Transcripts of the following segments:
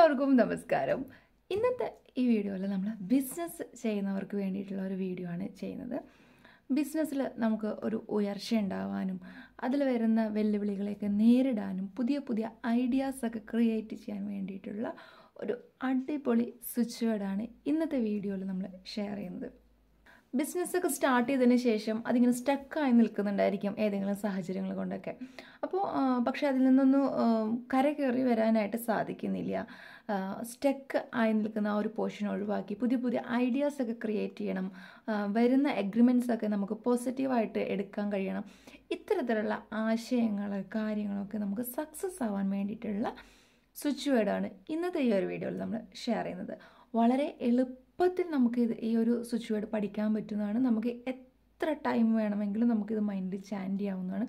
എല്ലാവർക്കും നമസ്കാരം ഇന്നത്തെ ഈ വീഡിയോയിൽ നമ്മൾ ബിസിനസ് ചെയ്യുന്നവർക്ക് വേണ്ടിയിട്ടുള്ള ഒരു വീഡിയോ ആണ് ചെയ്യുന്നത് ബിസിനസ്സിൽ നമുക്ക് ഒരു ഉയർച്ച ഉണ്ടാവാനും അതിൽ വരുന്ന വെല്ലുവിളികളെയൊക്കെ നേരിടാനും പുതിയ പുതിയ ഐഡിയാസൊക്കെ ക്രിയേറ്റ് ചെയ്യാൻ വേണ്ടിയിട്ടുള്ള ഒരു അടിപൊളി സ്വിച്ച് വേർഡാണ് ഇന്നത്തെ വീഡിയോയിൽ നമ്മൾ ഷെയർ ചെയ്യുന്നത് ബിസിനസ്സൊക്കെ സ്റ്റാർട്ട് ചെയ്തതിന് ശേഷം അതിങ്ങനെ സ്റ്റക്കായി നിൽക്കുന്നുണ്ടായിരിക്കും ഏതെങ്കിലും സാഹചര്യങ്ങൾ കൊണ്ടൊക്കെ അപ്പോൾ പക്ഷെ അതിൽ നിന്നൊന്ന് കയറി വരാനായിട്ട് സാധിക്കുന്നില്ല സ്റ്റക്ക് ആയി നിൽക്കുന്ന ആ ഒരു പോർഷൻ ഒഴിവാക്കി പുതിയ പുതിയ ഐഡിയാസൊക്കെ ക്രിയേറ്റ് ചെയ്യണം വരുന്ന എഗ്രിമെൻറ്റ്സൊക്കെ നമുക്ക് പോസിറ്റീവായിട്ട് എടുക്കാൻ കഴിയണം ഇത്തരത്തിലുള്ള ആശയങ്ങൾ കാര്യങ്ങളൊക്കെ നമുക്ക് സക്സസ് ആവാൻ വേണ്ടിയിട്ടുള്ള സ്വിച്ച് വേർഡാണ് ഇന്നത്തെ ഈ ഒരു വീഡിയോയിൽ നമ്മൾ ഷെയർ ചെയ്യുന്നത് വളരെ എളുപ്പം എളുപ്പത്തിൽ നമുക്ക് ഇത് ഈ ഒരു സ്വിച്ച് വേർഡ് പഠിക്കാൻ പറ്റുന്നതാണ് നമുക്ക് എത്ര ടൈം വേണമെങ്കിലും നമുക്കിത് മൈൻഡിൽ ചാൻഡ് ചെയ്യാവുന്നതാണ്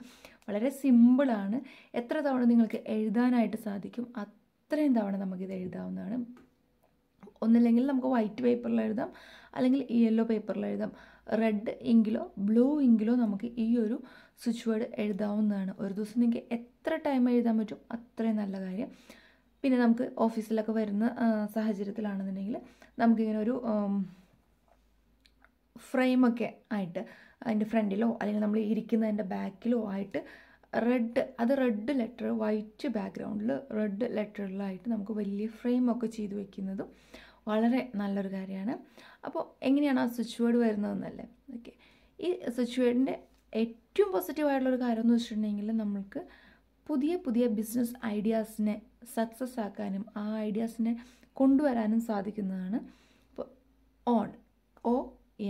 വളരെ സിമ്പിളാണ് എത്ര തവണ നിങ്ങൾക്ക് എഴുതാനായിട്ട് സാധിക്കും അത്രയും തവണ നമുക്കിത് എഴുതാവുന്നതാണ് ഒന്നില്ലെങ്കിൽ നമുക്ക് വൈറ്റ് പേപ്പറിൽ എഴുതാം അല്ലെങ്കിൽ യെല്ലോ പേപ്പറിൽ എഴുതാം റെഡ് ഇങ്കിലോ ബ്ലൂ ഇങ്കിലോ നമുക്ക് ഈ ഒരു സ്വിച്ച് വേർഡ് എഴുതാവുന്നതാണ് ഒരു ദിവസം നിങ്ങൾക്ക് എത്ര ടൈം എഴുതാൻ പറ്റും അത്രയും നല്ല കാര്യം പിന്നെ നമുക്ക് ഓഫീസിലൊക്കെ വരുന്ന സാഹചര്യത്തിലാണെന്നുണ്ടെങ്കിൽ നമുക്കിങ്ങനെ ഒരു ഫ്രെയിമൊക്കെ ആയിട്ട് അതിൻ്റെ ഫ്രണ്ടിലോ അല്ലെങ്കിൽ നമ്മൾ ഇരിക്കുന്നതിൻ്റെ ബാക്കിലോ ആയിട്ട് റെഡ് അത് റെഡ് ലെറ്റർ വൈറ്റ് ബാക്ക്ഗ്രൗണ്ടിൽ റെഡ് ലെറ്ററിലായിട്ട് നമുക്ക് വലിയ ഫ്രെയിമൊക്കെ ചെയ്ത് വെക്കുന്നതും വളരെ നല്ലൊരു കാര്യമാണ് അപ്പോൾ എങ്ങനെയാണ് ആ സ്വിച്ച് വേർഡ് വരുന്നതെന്നല്ലേ ഓക്കെ ഈ സ്വിച്ച് വേർഡിൻ്റെ ഏറ്റവും പോസിറ്റീവായിട്ടുള്ളൊരു കാര്യം എന്ന് വെച്ചിട്ടുണ്ടെങ്കിൽ നമ്മൾക്ക് പുതിയ പുതിയ ബിസിനസ് ഐഡിയാസിനെ സക്സസ് ആക്കാനും ആ ഐഡിയാസിനെ കൊണ്ടുവരാനും സാധിക്കുന്നതാണ് ഓൺ ഒ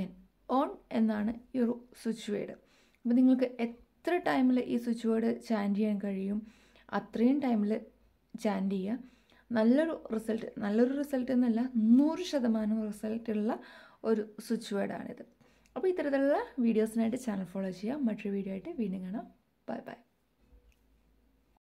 എൻ ഓൺ എന്നാണ് ഈ ഒരു സ്വിച്ച് വേർഡ് അപ്പോൾ നിങ്ങൾക്ക് എത്ര ടൈമിൽ ഈ സ്വിച്ച് വേർഡ് ചാൻറ്റ് ചെയ്യാൻ കഴിയും അത്രയും ടൈമിൽ ചാൻറ്റ് ചെയ്യുക നല്ലൊരു റിസൾട്ട് നല്ലൊരു റിസൾട്ട് എന്നല്ല നൂറ് ശതമാനം റിസൾട്ടുള്ള ഒരു സ്വിച്ച് വേർഡാണിത് അപ്പോൾ ഇത്തരത്തിലുള്ള വീഡിയോസിനായിട്ട് ചാനൽ ഫോളോ ചെയ്യുക മറ്റൊരു വീഡിയോ ആയിട്ട് വീണ്ടും കാണാം ബൈ ബൈ